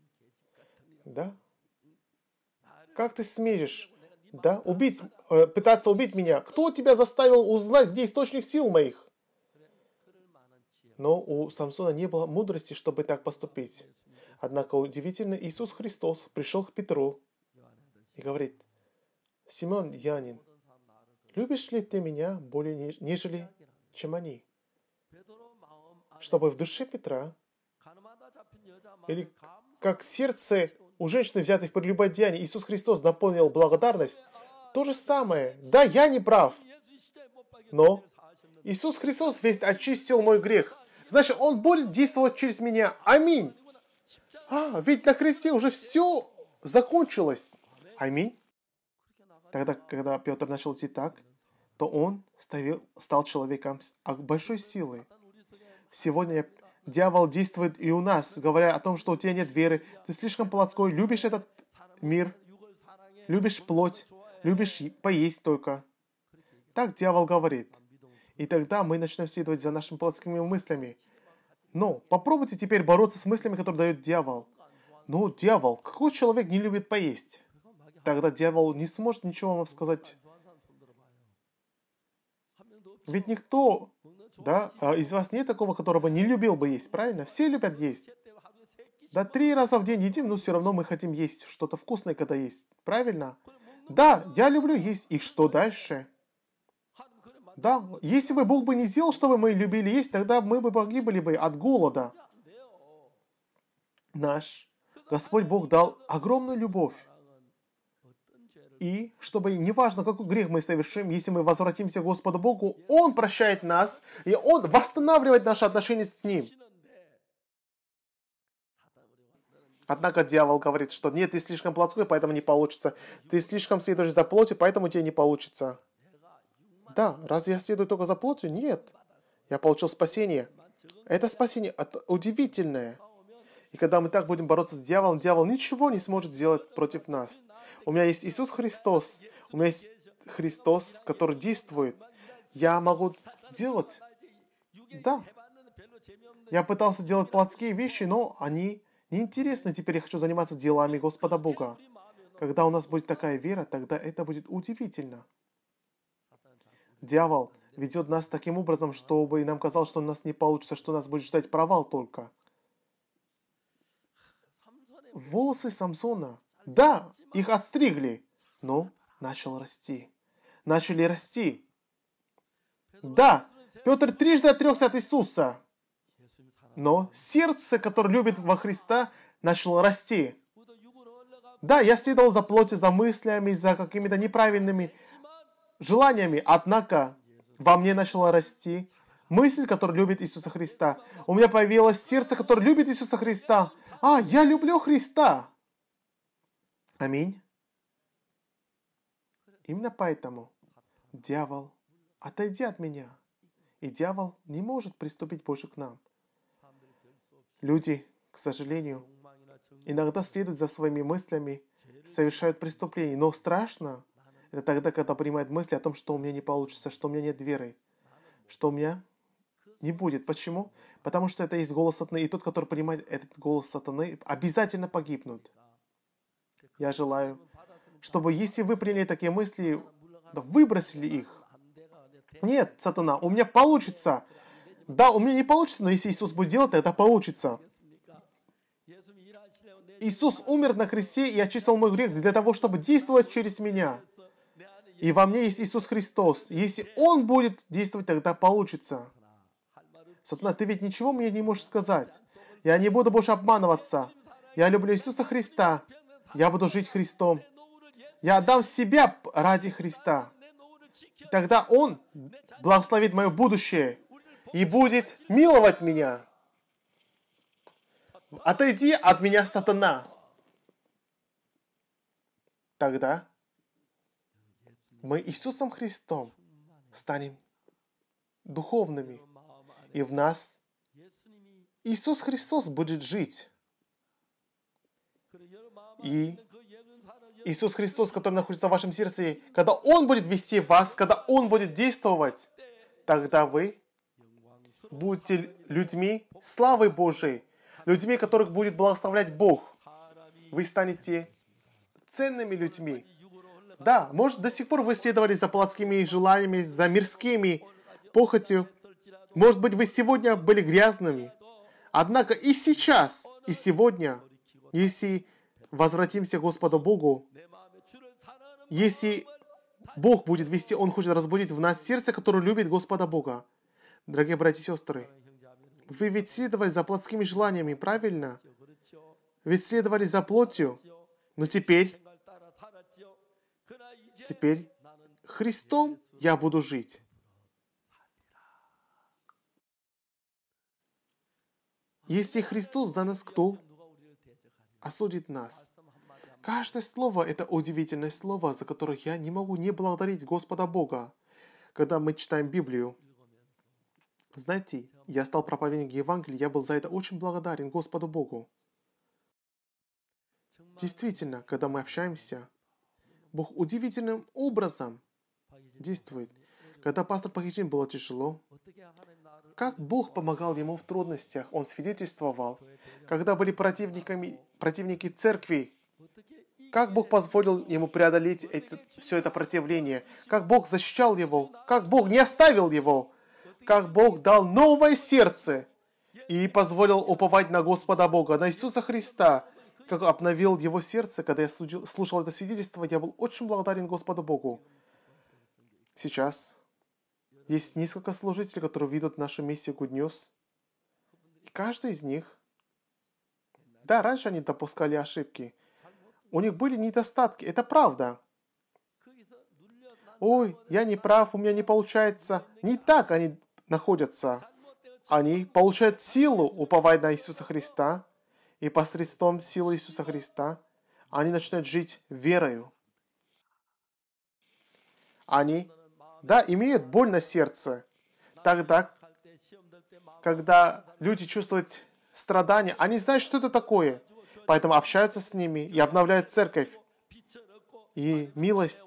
Да? Как ты смеешь? Да, убить, э, пытаться убить меня. Кто тебя заставил узнать, где источник сил моих? Но у Самсона не было мудрости, чтобы так поступить. Однако удивительно, Иисус Христос пришел к Петру и говорит, «Симон Янин, любишь ли ты меня более нежели, чем они?» чтобы в душе Петра или как сердце у женщины, взятых под любодеяние Иисус Христос наполнил благодарность, то же самое. Да, я не прав, но Иисус Христос ведь очистил мой грех. Значит, Он будет действовать через меня. Аминь. А, ведь на кресте уже все закончилось. Аминь. Тогда, когда Петр начал идти так, то он ставил, стал человеком с а, большой силой. Сегодня дьявол действует и у нас, говоря о том, что у тебя нет веры, ты слишком плотской, любишь этот мир, любишь плоть, любишь поесть только. Так дьявол говорит. И тогда мы начнем следовать за нашими плотскими мыслями. Но ну, попробуйте теперь бороться с мыслями, которые дает дьявол. Ну, дьявол, какой человек не любит поесть? Тогда дьявол не сможет ничего вам сказать. Ведь никто да? А из вас нет такого, которого не любил бы есть, правильно? Все любят есть. Да, три раза в день едим, но все равно мы хотим есть что-то вкусное, когда есть. Правильно? Да, я люблю есть. И что дальше? Да, если бы Бог бы не сделал, чтобы мы любили есть, тогда мы бы погибли бы от голода. Наш Господь Бог дал огромную любовь. И чтобы, неважно, какой грех мы совершим, если мы возвратимся к Господу Богу, Он прощает нас, и Он восстанавливает наши отношения с Ним. Однако дьявол говорит, что нет, ты слишком плотской, поэтому не получится. Ты слишком следуешь за плотью, поэтому тебе не получится. Да, разве я следую только за плотью? Нет. Я получил спасение. Это спасение это удивительное. И когда мы так будем бороться с дьяволом, дьявол ничего не сможет сделать против нас. У меня есть Иисус Христос. У меня есть Христос, который действует. Я могу делать. Да. Я пытался делать плотские вещи, но они неинтересны. Теперь я хочу заниматься делами Господа Бога. Когда у нас будет такая вера, тогда это будет удивительно. Дьявол ведет нас таким образом, чтобы нам казалось, что у нас не получится, что нас будет ждать провал только. Волосы Самсона – да, их отстригли, но начал расти. Начали расти. Да, Петр трижды отрекся от Иисуса. Но сердце, которое любит во Христа, начало расти. Да, я следовал за плоти, за мыслями, за какими-то неправильными желаниями, однако во мне начала расти мысль, которая любит Иисуса Христа. У меня появилось сердце, которое любит Иисуса Христа. А, я люблю Христа. Аминь. Именно поэтому дьявол, отойди от меня. И дьявол не может приступить больше к нам. Люди, к сожалению, иногда следуют за своими мыслями, совершают преступления. Но страшно это тогда, когда принимает мысли о том, что у меня не получится, что у меня нет веры, что у меня не будет. Почему? Потому что это есть голос сатаны, и тот, который принимает этот голос сатаны, обязательно погибнут. Я желаю, чтобы если вы приняли такие мысли, да выбросили их. Нет, сатана, у меня получится. Да, у меня не получится, но если Иисус будет делать, это получится. Иисус умер на кресте и очистил мой грех для того, чтобы действовать через меня. И во мне есть Иисус Христос. Если Он будет действовать, тогда получится. Сатана, ты ведь ничего мне не можешь сказать. Я не буду больше обманываться. Я люблю Иисуса Христа. Я буду жить Христом. Я отдам себя ради Христа. Тогда Он благословит мое будущее и будет миловать меня. Отойди от меня, сатана. Тогда мы Иисусом Христом станем духовными, и в нас Иисус Христос будет жить. И Иисус Христос, который находится в вашем сердце, когда Он будет вести вас, когда Он будет действовать, тогда вы будете людьми славы Божией, людьми, которых будет благословлять Бог. Вы станете ценными людьми. Да, может, до сих пор вы следовали за плотскими желаниями, за мирскими похотью. Может быть, вы сегодня были грязными. Однако и сейчас, и сегодня, если возвратимся Господу Богу, если Бог будет вести, Он хочет разбудить в нас сердце, которое любит Господа Бога. Дорогие братья и сестры, вы ведь следовали за плотскими желаниями, правильно? Ведь следовали за плотью. Но теперь, теперь Христом я буду жить. Если Христос за нас кто, осудит нас. Каждое слово – это удивительное слово, за которое я не могу не благодарить Господа Бога. Когда мы читаем Библию, знаете, я стал проповедником Евангелия, я был за это очень благодарен Господу Богу. Действительно, когда мы общаемся, Бог удивительным образом действует. Когда пастор Пахичин было тяжело, как Бог помогал ему в трудностях. Он свидетельствовал, когда были противниками, противники церкви, как Бог позволил ему преодолеть это, все это противление, как Бог защищал его, как Бог не оставил его, как Бог дал новое сердце и позволил уповать на Господа Бога, на Иисуса Христа, как обновил его сердце, когда я слушал это свидетельство, я был очень благодарен Господу Богу. Сейчас есть несколько служителей, которые ведут нашу миссию Good News. И каждый из них... Да, раньше они допускали ошибки. У них были недостатки, это правда. Ой, я не прав, у меня не получается. Не так они находятся. Они получают силу, уповая на Иисуса Христа. И посредством силы Иисуса Христа они начинают жить верою. Они да, имеют боль на сердце. Тогда, когда люди чувствуют страдания, они знают, что это такое. Поэтому общаются с ними и обновляют церковь. И милость,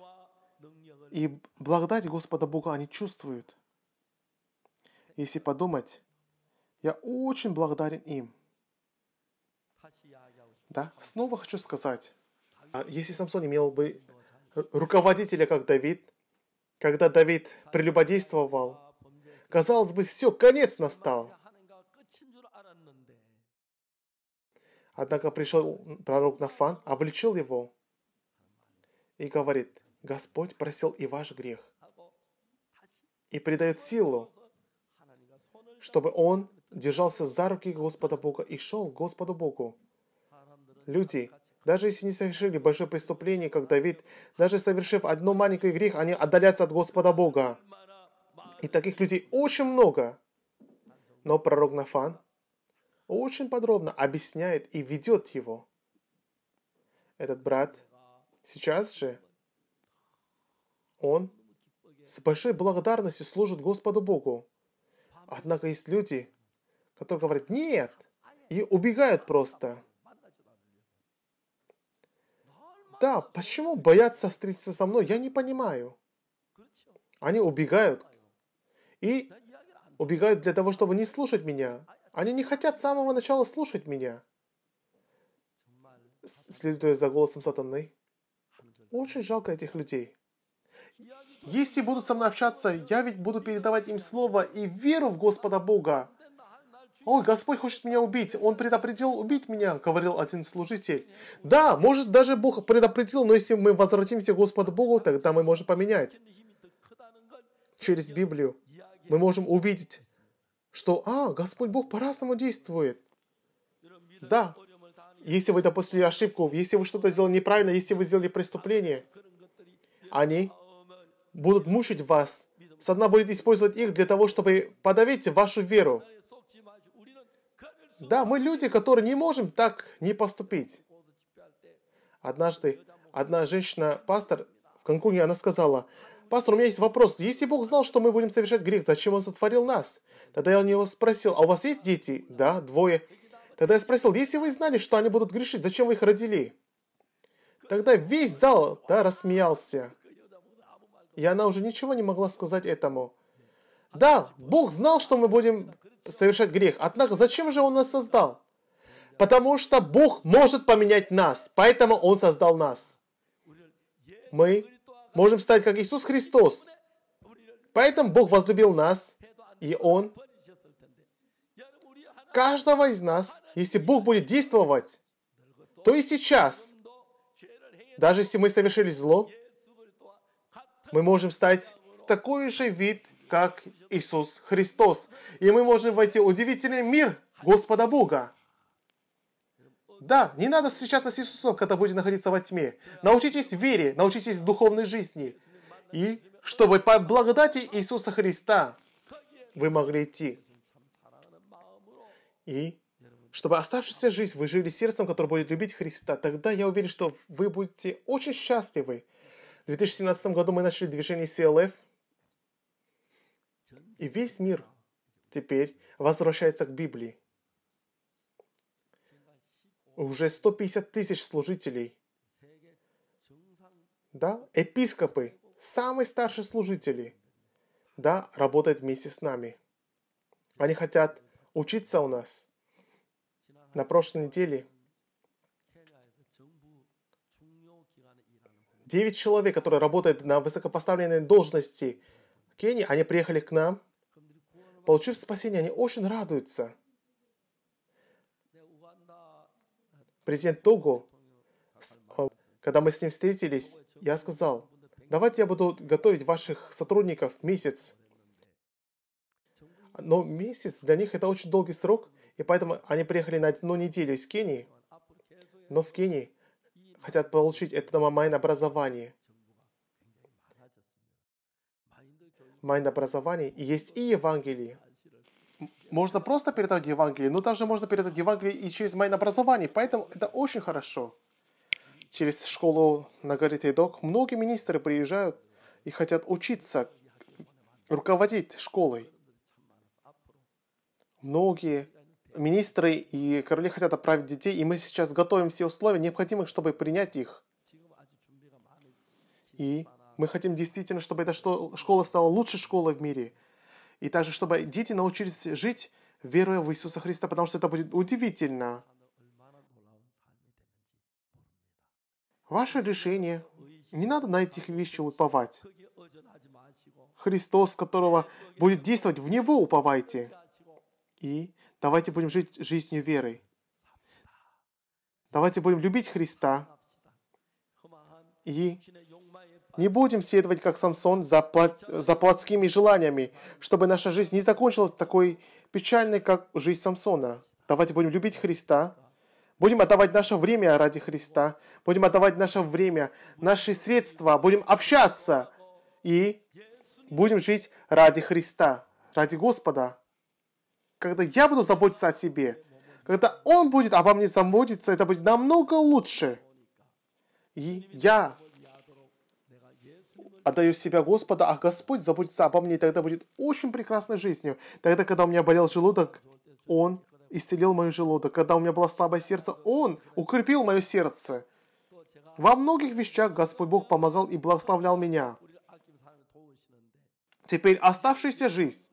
и благодать Господа Бога они чувствуют. Если подумать, я очень благодарен им. Да? Снова хочу сказать, а, если Самсон имел бы руководителя, как Давид, когда Давид прелюбодействовал, казалось бы, все, конец настал. Однако пришел пророк Нафан, обличил его и говорит, Господь просил и ваш грех и придает силу, чтобы он держался за руки Господа Бога и шел к Господу Богу. Люди даже если не совершили большое преступление, как Давид, даже совершив одно маленькое грех, они отдалятся от Господа Бога. И таких людей очень много. Но пророк Нафан очень подробно объясняет и ведет его. Этот брат сейчас же, он с большой благодарностью служит Господу Богу. Однако есть люди, которые говорят «нет» и убегают просто – Да, почему боятся встретиться со мной? Я не понимаю. Они убегают. И убегают для того, чтобы не слушать меня. Они не хотят с самого начала слушать меня. Следуя за голосом сатаны. Очень жалко этих людей. Если будут со мной общаться, я ведь буду передавать им слово и веру в Господа Бога. «Ой, Господь хочет меня убить! Он предопределил убить меня!» — говорил один служитель. Да, может, даже Бог предопределил, но если мы возвратимся к Господу Богу, тогда мы можем поменять. Через Библию мы можем увидеть, что «А, Господь Бог по-разному действует!» Да, если вы допустили ошибку, если вы что-то сделали неправильно, если вы сделали преступление, они будут мучить вас. Сатана будет использовать их для того, чтобы подавить вашу веру. Да, мы люди, которые не можем так не поступить. Однажды одна женщина-пастор в Канкуне, она сказала, «Пастор, у меня есть вопрос. Если Бог знал, что мы будем совершать грех, зачем Он сотворил нас?» Тогда я у него спросил, «А у вас есть дети?» «Да, двое». Тогда я спросил, «Если вы знали, что они будут грешить, зачем вы их родили?» Тогда весь зал да, рассмеялся. И она уже ничего не могла сказать этому. Да, Бог знал, что мы будем совершать грех. Однако, зачем же Он нас создал? Потому что Бог может поменять нас, поэтому Он создал нас. Мы можем стать как Иисус Христос. Поэтому Бог возлюбил нас, и Он каждого из нас, если Бог будет действовать, то и сейчас, даже если мы совершили зло, мы можем стать в такой же вид как Иисус Христос. И мы можем войти в удивительный мир Господа Бога. Да, не надо встречаться с Иисусом, когда будете находиться во тьме. Научитесь вере, научитесь духовной жизни. И чтобы по благодати Иисуса Христа вы могли идти. И чтобы оставшуюся жизнь вы жили сердцем, которое будет любить Христа, тогда я уверен, что вы будете очень счастливы. В 2017 году мы начали движение CLF – и весь мир теперь возвращается к Библии. Уже 150 тысяч служителей. Да, епископы, самые старшие служители, да, работают вместе с нами. Они хотят учиться у нас. На прошлой неделе 9 человек, которые работают на высокопоставленной должности в Кении, они приехали к нам – Получив спасение, они очень радуются. Президент Того, э, когда мы с ним встретились, я сказал, давайте я буду готовить ваших сотрудников месяц. Но месяц для них это очень долгий срок, и поэтому они приехали на одну неделю из Кении. Но в Кении хотят получить это онлайн образование. майн майндобразовании есть и Евангелие. Можно просто передать Евангелие, но также можно передать Евангелие и через майн майндобразование. Поэтому это очень хорошо. Через школу на горе Тейдок многие министры приезжают и хотят учиться руководить школой. Многие министры и короли хотят отправить детей, и мы сейчас готовим все условия, необходимые, чтобы принять их. И мы хотим действительно, чтобы эта школа стала лучшей школой в мире. И также, чтобы дети научились жить, веруя в Иисуса Христа, потому что это будет удивительно. Ваше решение. Не надо на этих вещи уповать. Христос, которого будет действовать, в Него уповайте. И давайте будем жить жизнью веры. Давайте будем любить Христа и не будем следовать, как Самсон, за, плот... за плотскими желаниями, чтобы наша жизнь не закончилась такой печальной, как жизнь Самсона. Давайте будем любить Христа, будем отдавать наше время ради Христа, будем отдавать наше время, наши средства, будем общаться и будем жить ради Христа, ради Господа. Когда я буду заботиться о себе, когда Он будет обо мне заботиться, это будет намного лучше. И я отдаю себя Господу, а Господь заботится обо мне, и тогда будет очень прекрасной жизнью. Тогда, когда у меня болел желудок, Он исцелил мою желудок. Когда у меня было слабое сердце, Он укрепил мое сердце. Во многих вещах Господь Бог помогал и благословлял меня. Теперь оставшаяся жизнь.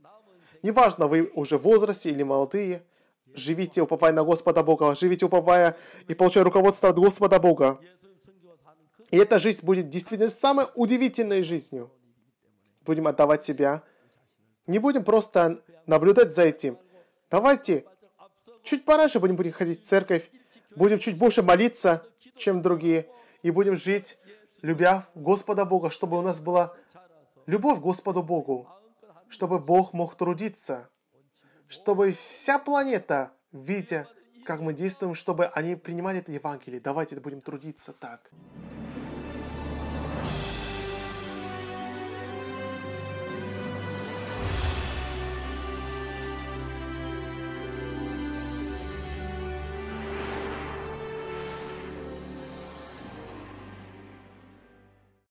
Неважно, вы уже в возрасте или молодые, живите, уповая на Господа Бога, живите, уповая и получая руководство от Господа Бога. И эта жизнь будет действительно самой удивительной жизнью. Будем отдавать себя. Не будем просто наблюдать за этим. Давайте чуть пораньше будем ходить в церковь, будем чуть больше молиться, чем другие, и будем жить, любя Господа Бога, чтобы у нас была любовь к Господу Богу, чтобы Бог мог трудиться, чтобы вся планета, видя, как мы действуем, чтобы они принимали это Евангелие. Давайте будем трудиться так.